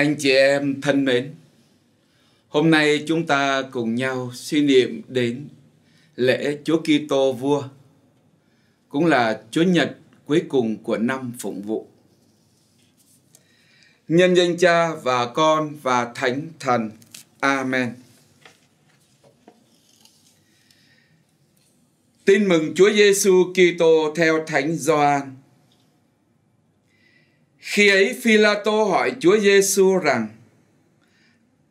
Anh chị em thân mến, hôm nay chúng ta cùng nhau suy niệm đến lễ Chúa Kitô Vua, cũng là Chúa Nhật cuối cùng của năm phụng vụ. Nhân danh Cha và Con và Thánh Thần. Amen. Tin mừng Chúa Giêsu Kitô theo Thánh Gioan. Khi ấy phi tô hỏi Chúa Giêsu rằng: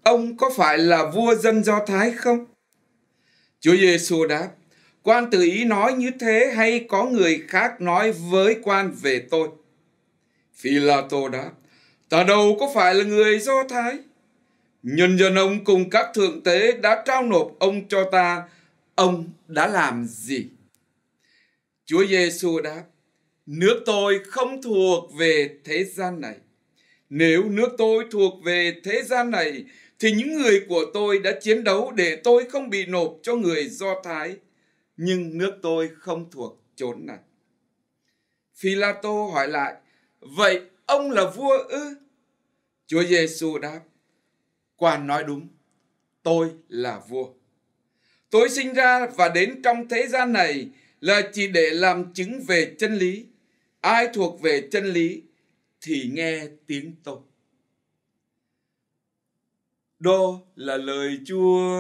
Ông có phải là vua dân Do Thái không? Chúa Giêsu đáp: Quan tự ý nói như thế hay có người khác nói với quan về tôi? phi tô đáp: Ta đâu có phải là người Do Thái. Nhân dân ông cùng các thượng tế đã trao nộp ông cho ta, ông đã làm gì? Chúa Giêsu đáp: Nước tôi không thuộc về thế gian này. Nếu nước tôi thuộc về thế gian này, thì những người của tôi đã chiến đấu để tôi không bị nộp cho người Do Thái. Nhưng nước tôi không thuộc chốn này. phi tô hỏi lại, vậy ông là vua ư? Chúa Giêsu đáp, quan nói đúng, tôi là vua. Tôi sinh ra và đến trong thế gian này là chỉ để làm chứng về chân lý ai thuộc về chân lý thì nghe tiếng tôi đô là lời chúa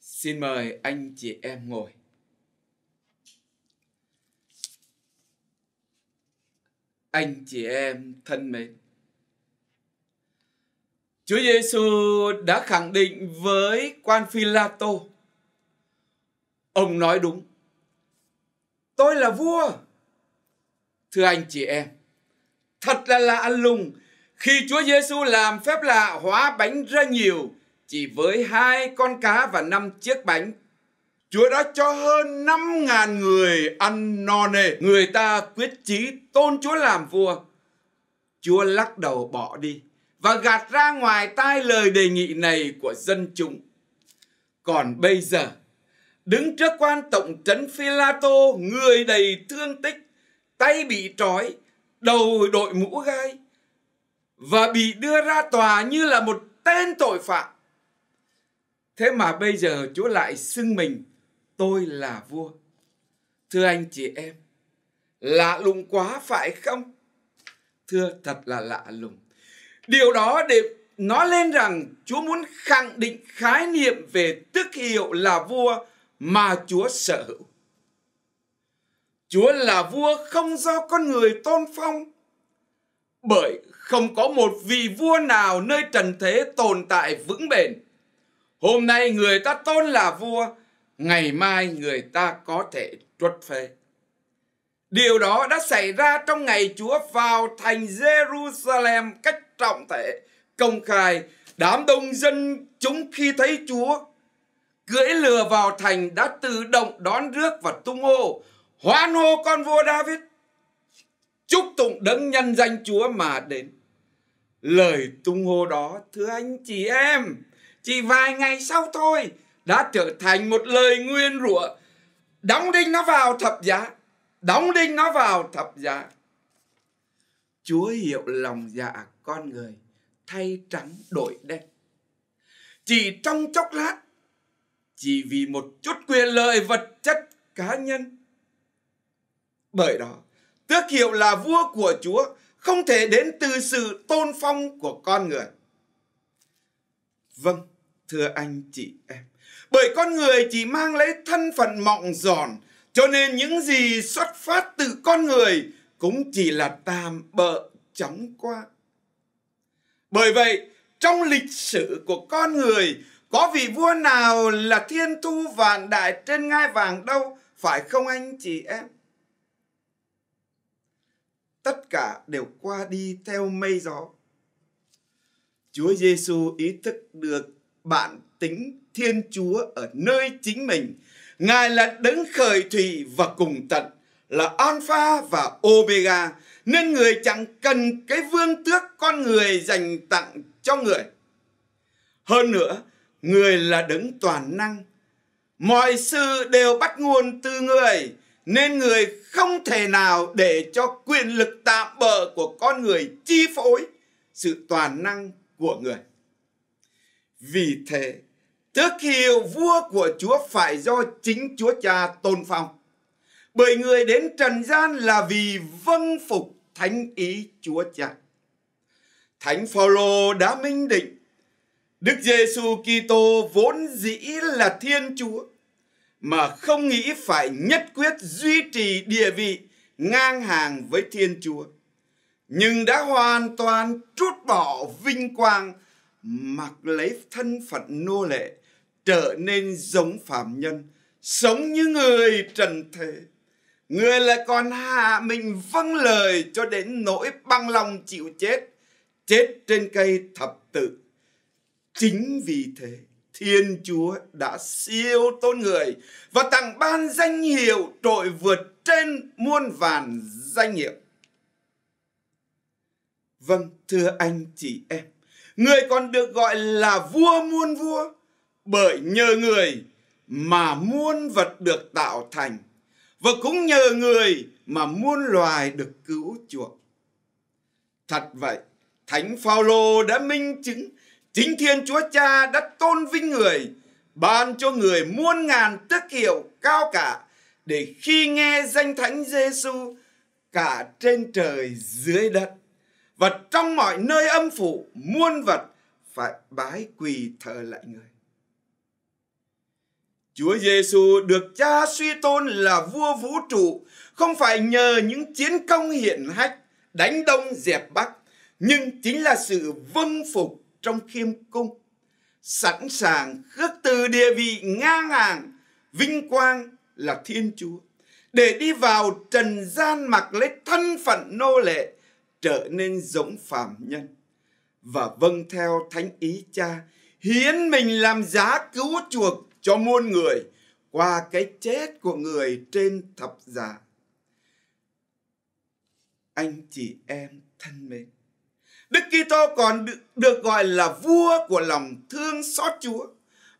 xin mời anh chị em ngồi anh chị em thân mến Chúa Giêsu đã khẳng định với quan Phi-la-tô ông nói đúng tôi là vua thưa anh chị em thật là lạ lùng khi Chúa Giêsu làm phép lạ hóa bánh ra nhiều chỉ với hai con cá và năm chiếc bánh Chúa đã cho hơn năm ngàn người ăn no nê. Người ta quyết chí tôn Chúa làm vua. Chúa lắc đầu bỏ đi và gạt ra ngoài tai lời đề nghị này của dân chúng. Còn bây giờ, đứng trước quan tổng trấn phi la tô người đầy thương tích tay bị trói đầu đội mũ gai và bị đưa ra tòa như là một tên tội phạm thế mà bây giờ chúa lại xưng mình tôi là vua thưa anh chị em lạ lùng quá phải không thưa thật là lạ lùng điều đó để nói lên rằng chúa muốn khẳng định khái niệm về tước hiệu là vua mà Chúa sở hữu. Chúa là vua không do con người tôn phong, bởi không có một vị vua nào nơi trần thế tồn tại vững bền. Hôm nay người ta tôn là vua, ngày mai người ta có thể truất phê. Điều đó đã xảy ra trong ngày Chúa vào thành Jerusalem cách trọng thể, công khai. Đám đông dân chúng khi thấy Chúa cưỡi lừa vào thành đã tự động đón rước và tung hô hoan hô con vua David chúc tụng đấng nhân danh Chúa mà đến lời tung hô đó thưa anh chị em chỉ vài ngày sau thôi đã trở thành một lời nguyên rủa đóng đinh nó vào thập giá đóng đinh nó vào thập giá Chúa hiệu lòng dạ con người thay trắng đổi đen chỉ trong chốc lát chỉ vì một chút quyền lợi vật chất cá nhân. Bởi đó, tước hiệu là vua của Chúa không thể đến từ sự tôn phong của con người. Vâng, thưa anh chị em, bởi con người chỉ mang lấy thân phận mọng giòn, cho nên những gì xuất phát từ con người cũng chỉ là tạm bợ chóng qua. Bởi vậy, trong lịch sử của con người, có vị vua nào là thiên thu vạn đại trên ngai vàng đâu, phải không anh chị em? Tất cả đều qua đi theo mây gió. Chúa Giêsu ý thức được bản tính Thiên Chúa ở nơi chính mình. Ngài là đấng khởi thủy và cùng tận, là Alpha và Omega, nên người chẳng cần cái vương tước con người dành tặng cho người. Hơn nữa, người là đấng toàn năng mọi sự đều bắt nguồn từ người nên người không thể nào để cho quyền lực tạm bợ của con người chi phối sự toàn năng của người vì thế tước hiệu vua của chúa phải do chính chúa cha tôn phong bởi người đến trần gian là vì vâng phục thánh ý chúa cha thánh phaolô đã minh định Đức Giêsu Kitô vốn dĩ là Thiên Chúa mà không nghĩ phải nhất quyết duy trì địa vị ngang hàng với Thiên Chúa, nhưng đã hoàn toàn trút bỏ vinh quang mặc lấy thân phận nô lệ trở nên giống phàm nhân sống như người trần thế người lại còn hạ mình vâng lời cho đến nỗi băng lòng chịu chết chết trên cây thập tự Chính vì thế, Thiên Chúa đã siêu tôn người và tặng ban danh hiệu trội vượt trên muôn vàn danh hiệu. Vâng, thưa anh chị em, người còn được gọi là vua muôn vua bởi nhờ người mà muôn vật được tạo thành và cũng nhờ người mà muôn loài được cứu chuộc. Thật vậy, Thánh Phaolô đã minh chứng Chính Thiên Chúa Cha đã tôn vinh người, ban cho người muôn ngàn tước hiệu cao cả để khi nghe danh Thánh Giêsu cả trên trời dưới đất và trong mọi nơi âm phủ muôn vật phải bái quỳ thờ lại người. Chúa Giêsu được Cha suy tôn là vua vũ trụ không phải nhờ những chiến công hiển hách đánh đông dẹp bắc nhưng chính là sự vâng phục trong khiêm cung sẵn sàng khước từ địa vị ngang hàng vinh quang là thiên chúa để đi vào trần gian mặc lấy thân phận nô lệ trở nên giống phàm nhân và vâng theo thánh ý cha hiến mình làm giá cứu chuộc cho muôn người qua cái chết của người trên thập giá anh chị em thân mến Đức Kitô còn được gọi là vua của lòng thương xót Chúa.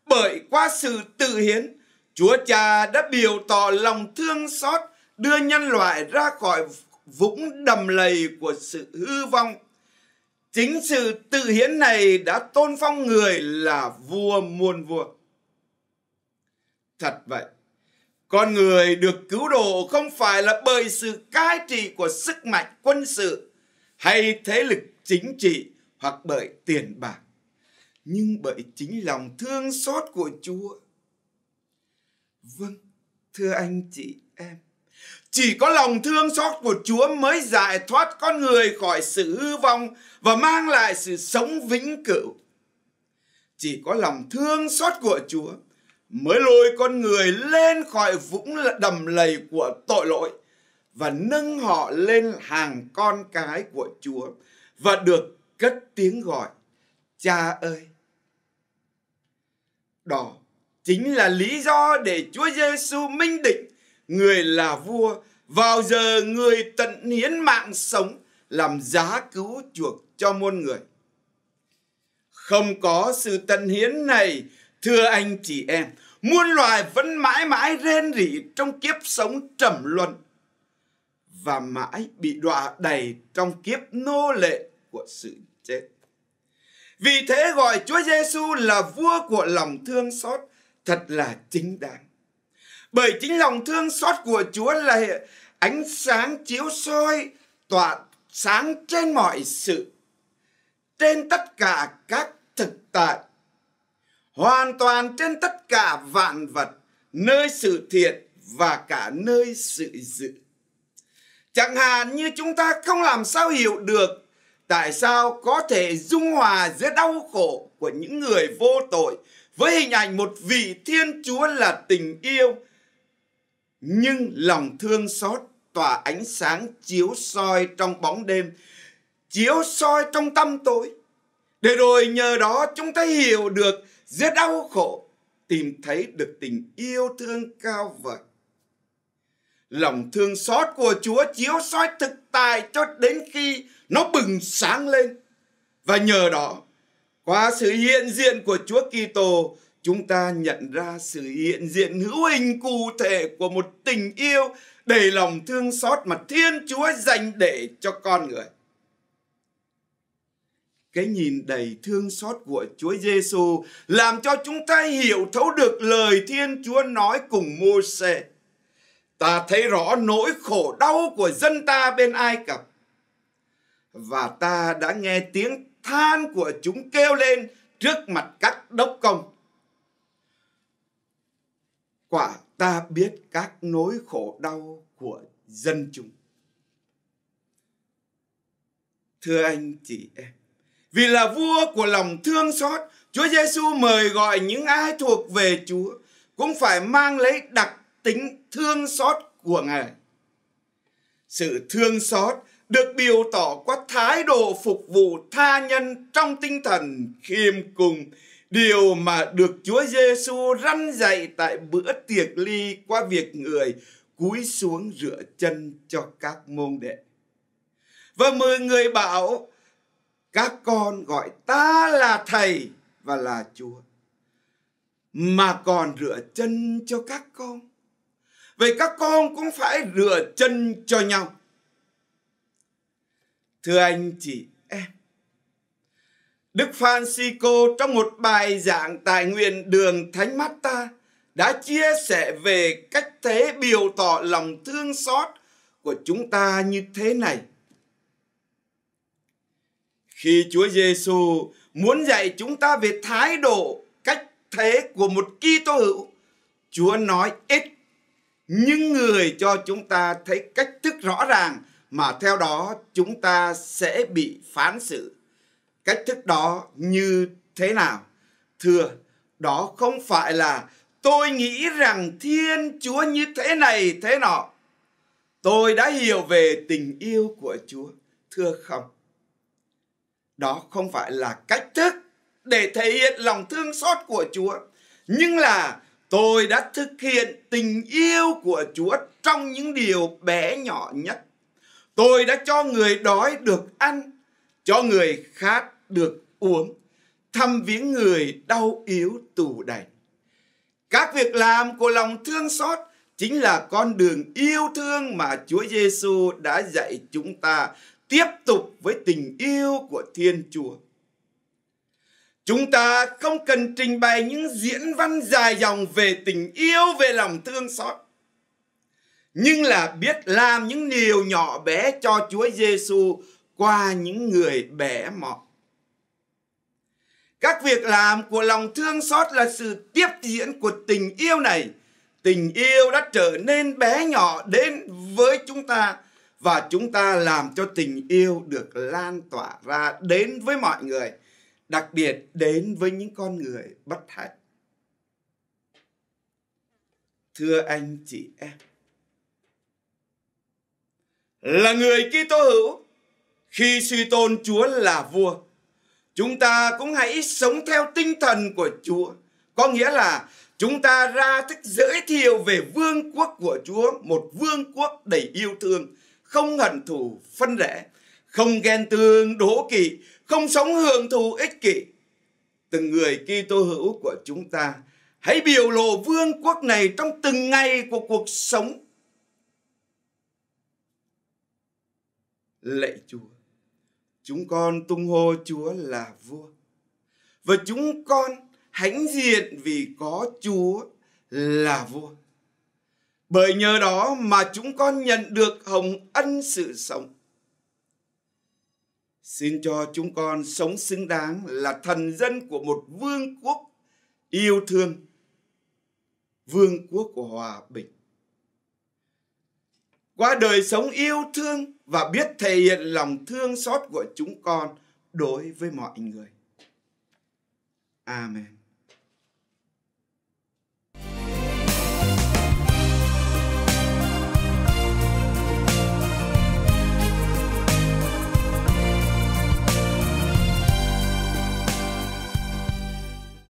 Bởi qua sự tự hiến, Chúa Cha đã biểu tỏ lòng thương xót đưa nhân loại ra khỏi vũng đầm lầy của sự hư vong. Chính sự tự hiến này đã tôn phong người là vua muôn vua. Thật vậy, con người được cứu độ không phải là bởi sự cai trị của sức mạnh quân sự hay thế lực chính trị hoặc bởi tiền bạc, nhưng bởi chính lòng thương xót của Chúa. Vâng, thưa anh chị em, chỉ có lòng thương xót của Chúa mới giải thoát con người khỏi sự hư vong và mang lại sự sống vĩnh cửu. Chỉ có lòng thương xót của Chúa mới lôi con người lên khỏi vũng đầm lầy của tội lỗi và nâng họ lên hàng con cái của Chúa và được cất tiếng gọi Cha ơi. Đó chính là lý do để Chúa Giêsu minh định người là vua vào giờ người tận hiến mạng sống làm giá cứu chuộc cho muôn người. Không có sự tận hiến này, thưa anh chị em, muôn loài vẫn mãi mãi rên rỉ trong kiếp sống trầm luân và mãi bị đọa đầy trong kiếp nô lệ của sự chết. Vì thế gọi Chúa Giêsu là vua của lòng thương xót thật là chính đáng. Bởi chính lòng thương xót của Chúa là ánh sáng chiếu soi tỏa sáng trên mọi sự, trên tất cả các thực tại, hoàn toàn trên tất cả vạn vật, nơi sự thiệt và cả nơi sự dự Chẳng hạn như chúng ta không làm sao hiểu được tại sao có thể dung hòa giữa đau khổ của những người vô tội với hình ảnh một vị Thiên Chúa là tình yêu nhưng lòng thương xót tỏa ánh sáng chiếu soi trong bóng đêm chiếu soi trong tâm tối để rồi nhờ đó chúng ta hiểu được giữa đau khổ tìm thấy được tình yêu thương cao vời lòng thương xót của Chúa chiếu soi thực tài cho đến khi nó bừng sáng lên. Và nhờ đó, qua sự hiện diện của Chúa Kitô, chúng ta nhận ra sự hiện diện hữu hình cụ thể của một tình yêu đầy lòng thương xót mà Thiên Chúa dành để cho con người. Cái nhìn đầy thương xót của Chúa Giêsu làm cho chúng ta hiểu thấu được lời Thiên Chúa nói cùng Môse ta thấy rõ nỗi khổ đau của dân ta bên ai cập và ta đã nghe tiếng than của chúng kêu lên trước mặt các đốc công quả ta biết các nỗi khổ đau của dân chúng thưa anh chị em vì là vua của lòng thương xót chúa giêsu mời gọi những ai thuộc về chúa cũng phải mang lấy đặc tính thương xót của Ngài. Sự thương xót được biểu tỏ qua thái độ phục vụ tha nhân trong tinh thần khiêm cùng, điều mà được Chúa Giêsu răn dạy tại bữa tiệc ly qua việc người cúi xuống rửa chân cho các môn đệ. Và mười người bảo các con gọi ta là thầy và là Chúa mà còn rửa chân cho các con Vậy các con cũng phải rửa chân cho nhau. Thưa anh chị em, Đức Francisco trong một bài giảng tài nguyện đường Thánh Mata đã chia sẻ về cách thế biểu tỏ lòng thương xót của chúng ta như thế này. Khi Chúa Giêsu muốn dạy chúng ta về thái độ cách thế của một Kitô hữu, Chúa nói ít những người cho chúng ta thấy cách thức rõ ràng mà theo đó chúng ta sẽ bị phán xử. Cách thức đó như thế nào? Thưa, đó không phải là tôi nghĩ rằng Thiên Chúa như thế này thế nọ. Tôi đã hiểu về tình yêu của Chúa. Thưa không, đó không phải là cách thức để thể hiện lòng thương xót của Chúa, nhưng là Tôi đã thực hiện tình yêu của Chúa trong những điều bé nhỏ nhất. Tôi đã cho người đói được ăn, cho người khát được uống, thăm viếng người đau yếu tù đẩy. Các việc làm của lòng thương xót chính là con đường yêu thương mà Chúa Giêsu đã dạy chúng ta tiếp tục với tình yêu của Thiên Chúa. Chúng ta không cần trình bày những diễn văn dài dòng về tình yêu, về lòng thương xót. Nhưng là biết làm những điều nhỏ bé cho Chúa Giêsu qua những người bé mọn. Các việc làm của lòng thương xót là sự tiếp diễn của tình yêu này. Tình yêu đã trở nên bé nhỏ đến với chúng ta và chúng ta làm cho tình yêu được lan tỏa ra đến với mọi người đặc biệt đến với những con người bất hạnh thưa anh chị em là người Kitô hữu khi suy tôn Chúa là vua chúng ta cũng hãy sống theo tinh thần của Chúa có nghĩa là chúng ta ra thức giới thiệu về vương quốc của Chúa một vương quốc đầy yêu thương không hận thù phân rẽ không ghen tương đố kỵ không sống hưởng thụ ích kỷ. Từng người Kitô hữu của chúng ta hãy biểu lộ vương quốc này trong từng ngày của cuộc sống. Lạy Chúa, chúng con tung hô Chúa là vua. Và chúng con hãnh diện vì có Chúa là vua. Bởi nhờ đó mà chúng con nhận được hồng ân sự sống Xin cho chúng con sống xứng đáng là thần dân của một vương quốc yêu thương, vương quốc của hòa bình. Qua đời sống yêu thương và biết thể hiện lòng thương xót của chúng con đối với mọi người. Amen.